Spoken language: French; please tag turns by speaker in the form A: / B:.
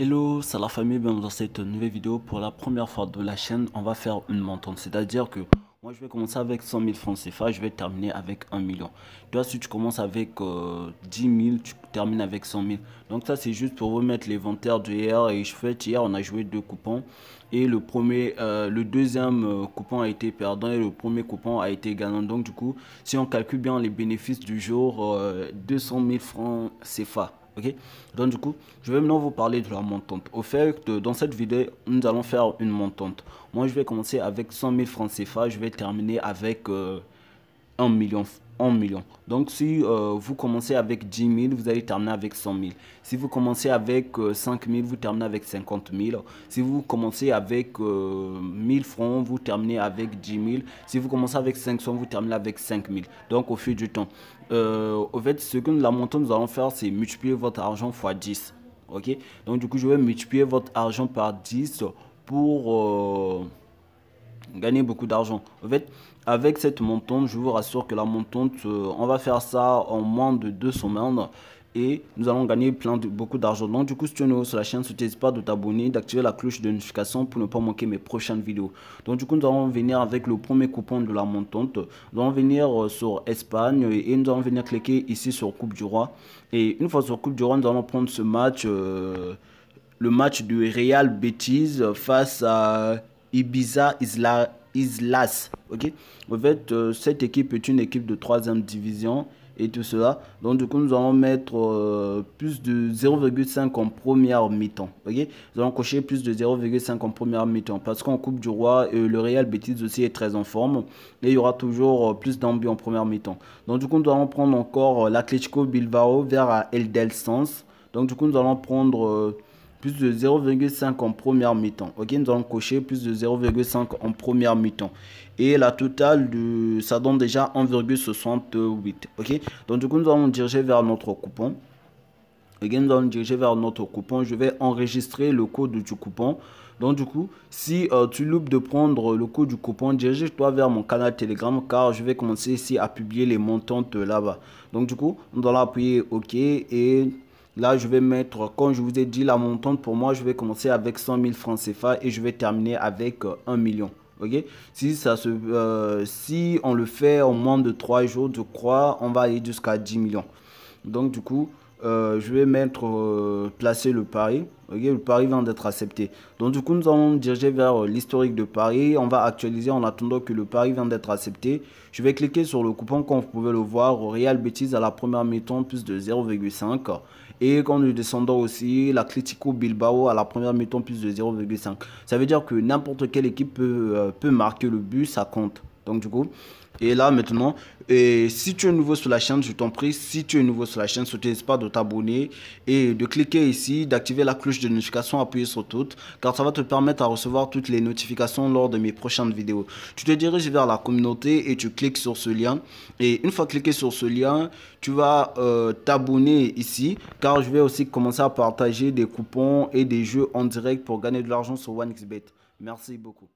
A: Hello, salut la famille, bienvenue dans cette nouvelle vidéo. Pour la première fois de la chaîne, on va faire une montante. C'est-à-dire que moi, je vais commencer avec 100 000 francs CFA, je vais terminer avec 1 million. Toi, si tu commences avec 10 euh, 000, tu termines avec 100 000. Donc ça, c'est juste pour remettre l'inventaire de hier. Et je fais hier, on a joué deux coupons. Et le, premier, euh, le deuxième euh, coupon a été perdant et le premier coupon a été gagnant. Donc du coup, si on calcule bien les bénéfices du jour, 200 000 francs CFA donc du coup je vais maintenant vous parler de la montante au fait dans cette vidéo nous allons faire une montante moi je vais commencer avec 100 000 francs CFA je vais terminer avec 1 euh, million millions million. Donc euh, si vous commencez avec 10 euh, 000, vous allez terminer avec 100 000. Si vous commencez avec 5000 5 000, vous terminez avec 50 000. Si vous commencez avec 1000 francs, vous terminez avec 10 000. Si vous commencez avec 500, vous terminez avec 5 000. Donc au fil du temps. Euh, au fait, ce que la nous allons faire, c'est multiplier votre argent fois 10. Ok Donc du coup, je vais multiplier votre argent par 10 pour gagner beaucoup d'argent. En fait, avec cette montante, je vous rassure que la montante, euh, on va faire ça en moins de deux semaines et nous allons gagner plein de, beaucoup d'argent. Donc du coup, si tu es nouveau sur la chaîne, n'hésite pas de t'abonner, d'activer la cloche de notification pour ne pas manquer mes prochaines vidéos. Donc du coup, nous allons venir avec le premier coupon de la montante. Nous allons venir euh, sur Espagne et nous allons venir cliquer ici sur Coupe du Roi. Et une fois sur Coupe du Roi, nous allons prendre ce match, euh, le match du Real Betis face à Ibiza Isla l'as Ok En fait, euh, cette équipe est une équipe de troisième division et tout cela. Donc, du coup, nous allons mettre euh, plus de 0,5 en première mi-temps. ok. nous allons cocher plus de 0,5 en première mi-temps parce qu'en Coupe du Roi, et euh, le Real Betis aussi est très en forme et il y aura toujours plus d'ambiance en première mi-temps. Donc, du coup, nous allons prendre encore l'atletico Bilbao vers El Del Donc, du coup, nous allons prendre plus de 0,5 en première mi-temps. Ok, nous allons cocher plus de 0,5 en première mi-temps. Et la totale, de, ça donne déjà 1,68. Ok, donc du coup, nous allons diriger vers notre coupon. Ok, nous allons diriger vers notre coupon. Je vais enregistrer le code du coupon. Donc du coup, si euh, tu loupes de prendre le code du coupon, dirige-toi vers mon canal Telegram car je vais commencer ici à publier les montantes là-bas. Donc du coup, nous allons appuyer OK et Là, je vais mettre, comme je vous ai dit, la montante pour moi, je vais commencer avec 100 000 francs CFA et je vais terminer avec 1 euh, million. OK Si, ça se, euh, si on le fait en moins de 3 jours, je crois, on va aller jusqu'à 10 millions. Donc, du coup, euh, je vais mettre, placer le pari. Le pari vient d'être accepté. Donc, du coup, nous allons diriger vers l'historique de Paris. On va actualiser en attendant que le pari vient d'être accepté. Je vais cliquer sur le coupon, comme vous pouvez le voir, Real Betis à la première mi-temps, plus de 0,5. Et quand nous descendons aussi, la Critico Bilbao à la première mi-temps plus de 0,5. Ça veut dire que n'importe quelle équipe euh, peut marquer le but, ça compte. Donc du coup, et là maintenant, si tu es nouveau sur la chaîne, je t'en prie, si tu es nouveau sur la chaîne, n'hésite pas de t'abonner et de cliquer ici, d'activer la cloche de notification, appuyer sur toutes, car ça va te permettre à recevoir toutes les notifications lors de mes prochaines vidéos. Tu te diriges vers la communauté et tu cliques sur ce lien. Et une fois cliqué sur ce lien, tu vas euh, t'abonner ici, car je vais aussi commencer à partager des coupons et des jeux en direct pour gagner de l'argent sur OneXBet. Merci beaucoup.